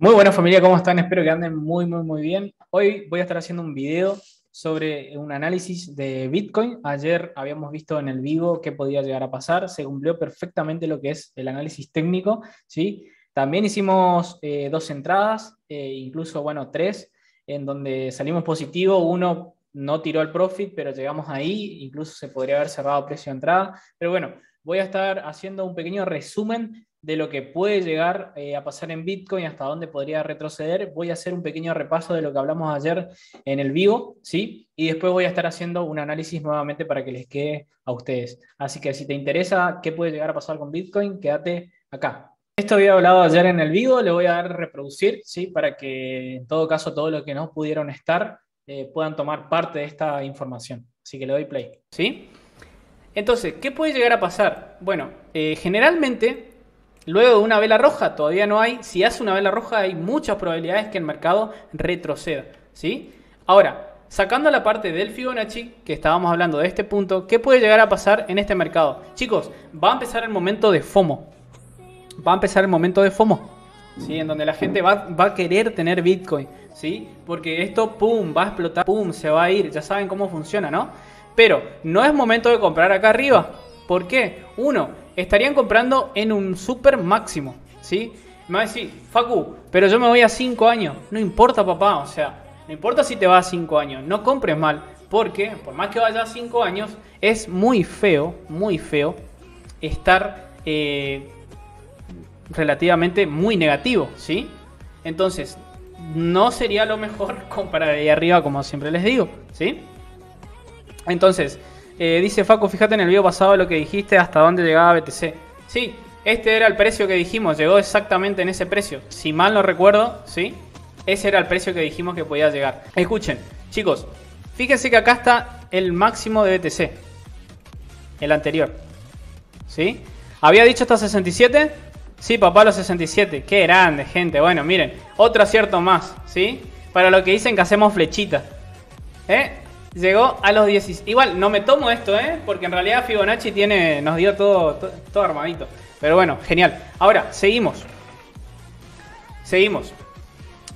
Muy buenas familia, ¿cómo están? Espero que anden muy, muy, muy bien. Hoy voy a estar haciendo un video sobre un análisis de Bitcoin. Ayer habíamos visto en el vivo qué podía llegar a pasar. Se cumplió perfectamente lo que es el análisis técnico, ¿sí? También hicimos eh, dos entradas, eh, incluso, bueno, tres, en donde salimos positivo. Uno no tiró el profit, pero llegamos ahí. Incluso se podría haber cerrado precio de entrada. Pero bueno, voy a estar haciendo un pequeño resumen de lo que puede llegar eh, a pasar en Bitcoin, hasta dónde podría retroceder. Voy a hacer un pequeño repaso de lo que hablamos ayer en el vivo, ¿sí? Y después voy a estar haciendo un análisis nuevamente para que les quede a ustedes. Así que si te interesa qué puede llegar a pasar con Bitcoin, quédate acá. Esto había hablado ayer en el vivo, le voy a dar reproducir, ¿sí? Para que en todo caso todos los que no pudieron estar eh, puedan tomar parte de esta información. Así que le doy play, ¿sí? Entonces, ¿qué puede llegar a pasar? Bueno, eh, generalmente Luego de una vela roja todavía no hay. Si hace una vela roja hay muchas probabilidades que el mercado retroceda. ¿sí? Ahora, sacando la parte del Fibonacci, que estábamos hablando de este punto, ¿qué puede llegar a pasar en este mercado? Chicos, va a empezar el momento de FOMO. Va a empezar el momento de FOMO. ¿sí? En donde la gente va, va, a querer tener Bitcoin, ¿sí? Porque esto, pum, va a explotar, pum, se va a ir, ya saben cómo funciona, ¿no? Pero no es momento de comprar acá arriba. ¿Por qué? Uno, estarían comprando en un super máximo, ¿sí? Me va a decir, Facu, pero yo me voy a 5 años. No importa, papá, o sea, no importa si te vas a 5 años, no compres mal, porque por más que vaya a 5 años, es muy feo, muy feo estar eh, relativamente muy negativo, ¿sí? Entonces, no sería lo mejor comprar ahí arriba, como siempre les digo, ¿sí? Entonces, eh, dice Facu, fíjate en el video pasado lo que dijiste, hasta dónde llegaba BTC. Sí, este era el precio que dijimos, llegó exactamente en ese precio. Si mal no recuerdo, ¿sí? Ese era el precio que dijimos que podía llegar. Escuchen, chicos, fíjense que acá está el máximo de BTC. El anterior. ¿Sí? Había dicho hasta 67. Sí, papá, los 67. Qué grande, gente. Bueno, miren, otro acierto más, ¿sí? Para lo que dicen que hacemos flechita. ¿Eh? Llegó a los 16. Igual, no me tomo esto, ¿eh? Porque en realidad Fibonacci tiene, nos dio todo, todo, todo armadito. Pero bueno, genial. Ahora, seguimos. Seguimos.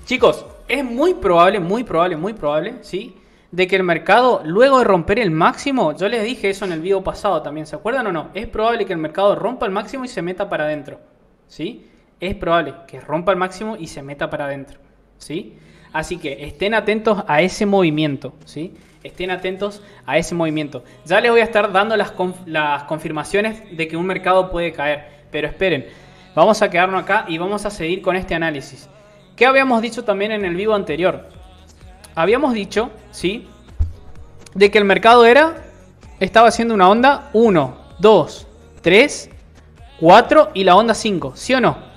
Chicos, es muy probable, muy probable, muy probable, ¿sí? De que el mercado, luego de romper el máximo, yo les dije eso en el video pasado también, ¿se acuerdan o no? Es probable que el mercado rompa el máximo y se meta para adentro, ¿sí? Es probable que rompa el máximo y se meta para adentro. ¿sí? Así que estén atentos a ese movimiento, ¿sí? Estén atentos a ese movimiento. Ya les voy a estar dando las, confirmaciones de que un mercado puede caer, pero esperen, vamos a quedarnos acá y vamos a seguir con este análisis. ¿Qué habíamos dicho también en el vivo anterior? Habíamos dicho, ¿sí? De que el mercado era, estaba haciendo una onda 1, 2, 3, 4 y la onda 5, ¿sí o no?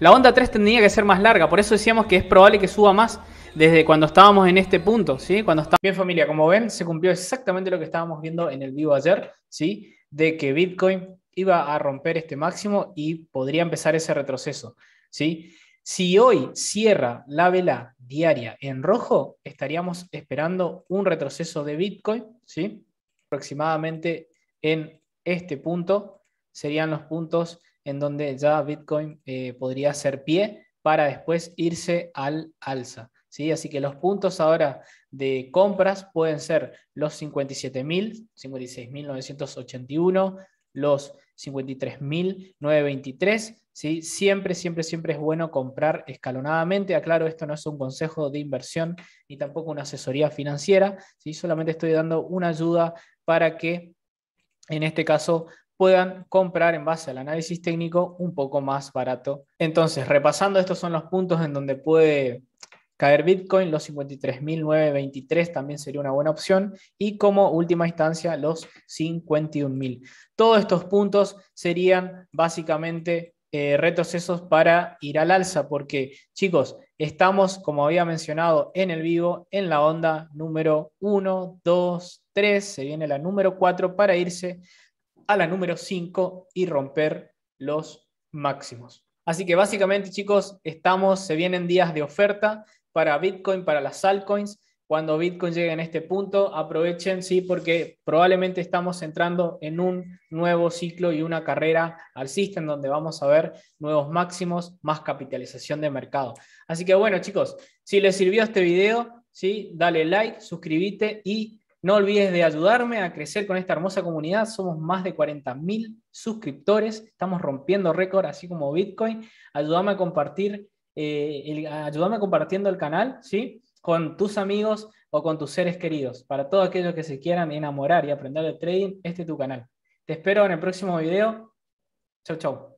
La onda 3 tendría que ser más larga, por eso decíamos que es probable que suba más desde cuando estábamos en este punto, ¿sí? Cuando está... Bien familia, como ven, se cumplió exactamente lo que estábamos viendo en el vivo ayer, ¿sí? De que Bitcoin iba a romper este máximo y podría empezar ese retroceso, ¿sí? Si hoy cierra la vela diaria en rojo, estaríamos esperando un retroceso de Bitcoin, ¿sí? Aproximadamente en este punto serían los puntos en donde ya Bitcoin eh, podría ser pie para después irse al alza. ¿sí? Así que los puntos ahora de compras pueden ser los 57.000, 56.981, los 53.923. ¿sí? Siempre, siempre, siempre es bueno comprar escalonadamente. Aclaro, esto no es un consejo de inversión ni tampoco una asesoría financiera. ¿sí? Solamente estoy dando una ayuda para que en este caso puedan comprar en base al análisis técnico un poco más barato. Entonces, repasando, estos son los puntos en donde puede caer Bitcoin, los 53.923 también sería una buena opción y como última instancia los 51.000. Todos estos puntos serían básicamente eh, retrocesos para ir al alza porque chicos, estamos como había mencionado en el vivo en la onda número 1, 2, 3, se viene la número 4 para irse a la número 5 y romper los máximos. Así que básicamente, chicos, estamos, se vienen días de oferta para Bitcoin, para las altcoins. Cuando Bitcoin llegue en este punto, aprovechen, sí, porque probablemente estamos entrando en un nuevo ciclo y una carrera al sistema, donde vamos a ver nuevos máximos, más capitalización de mercado. Así que bueno, chicos, si les sirvió este video, sí, dale like, suscríbete y no olvides de ayudarme a crecer con esta hermosa comunidad. Somos más de 40.000 suscriptores. Estamos rompiendo récord, así como Bitcoin. Ayúdame a compartir, eh, ayúdame compartiendo el canal, ¿sí? Con tus amigos o con tus seres queridos. Para todos aquellos que se quieran enamorar y aprender de trading, este es tu canal. Te espero en el próximo video. Chau, chau.